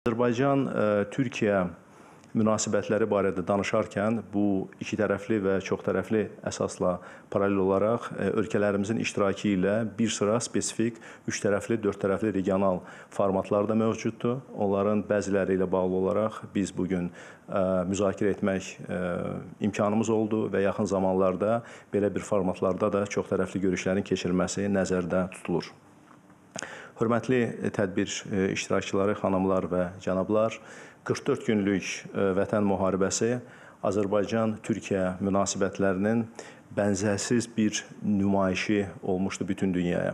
Azərbaycan-Türkiyə e, münasibətləri barədə danışarkən bu ikitərəfli və çoxtərəfli əsasla paralel olaraq e, ölkələrimizin iştirakı ilə bir sıra spesifik üçtərəfli, dördtərəfli regional formatlar da mövcuddur. Onların bəziləri ilə bağlı olaraq biz bu gün e, müzakirə etmək imkanımız oldu və yaxın zamanlarda belə bir formatlarda da çoxtərəfli görüşlərin keçirilməsi nəzərdə tutulur. Hörmətli tədbir e, iştirakçıları, xanımlar və cənablar, 44 günlük e, Vətən müharibəsi Azərbaycan-Türkiyə münasibətlərinin bənzərsiz bir nümayişi olmuşdu bütün dünyaya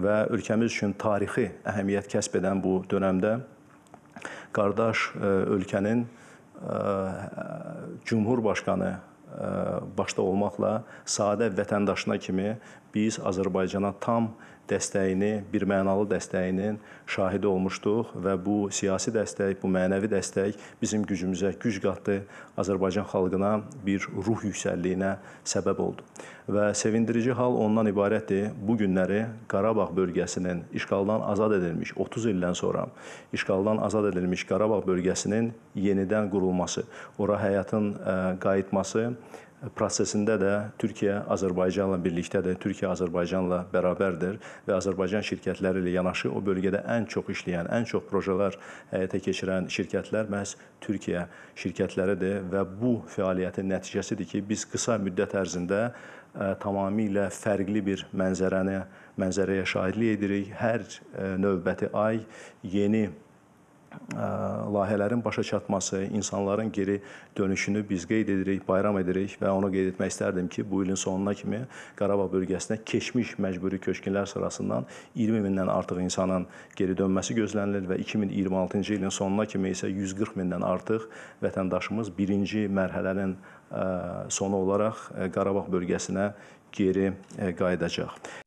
və ölkəmiz üçün tarixi əhəmiyyət kəsb edən bu dönəmdə qardaş e, ölkənin Cümhurbaşqanı başda olmaqla sadə vətəndaşına kimi biz Azərbaycana tam dəstəyini, birmənalı dəstəyinin şahidi olmuşduq və bu siyasi dəstək, bu mənəvi dəstək bizim gücümüzə güc qatdı, Azərbaycan xalqına bir ruh yüksəlliyinə səbəb oldu. Və sevindirici hal ondan ibarətdir. Bu günləri Qarabağ bölgəsinin işğaldan azad edilmiş 30 ildən sonra işğaldan azad edilmiş Qarabağ bölgəsinin yenidən qurulması, ora həyatın qayıtması prosesində də Türkiyə Azərbaycanla birlikdədir, Türkiyə Azərbaycanla bərabərdir və Azərbaycan şirkətləri ilə yanaşı o bölgədə ən çox işləyən, ən çox projelər e, həyata keçirən şirkətlər məhz Türkiyə şirkətləridir və bu fəaliyyətin nəticəsidir ki, biz qısa müddət ərzində e, tamamilə fərqli bir mənzərəni, mənzərəyə şahidlik edirik. Hər e, növbəti ay yeni layihələrin başa çatması, insanların geri dönüşünü biz qeyd edirik, bayram edirik və onu qeyd etmək istərdim ki, bu ilin sonuna kimi Qarabağ bölgəsinə keçmiş məcburi köçkünlər sırasından 20 mindən artıq insanın geri dönməsi gözlənilir və 2026-cı ilin sonuna kimi isə 140 mindən artıq vətəndaşımız birinci mərhələnin sonu olaraq Qarabağ bölgəsinə geri qayıdacaq.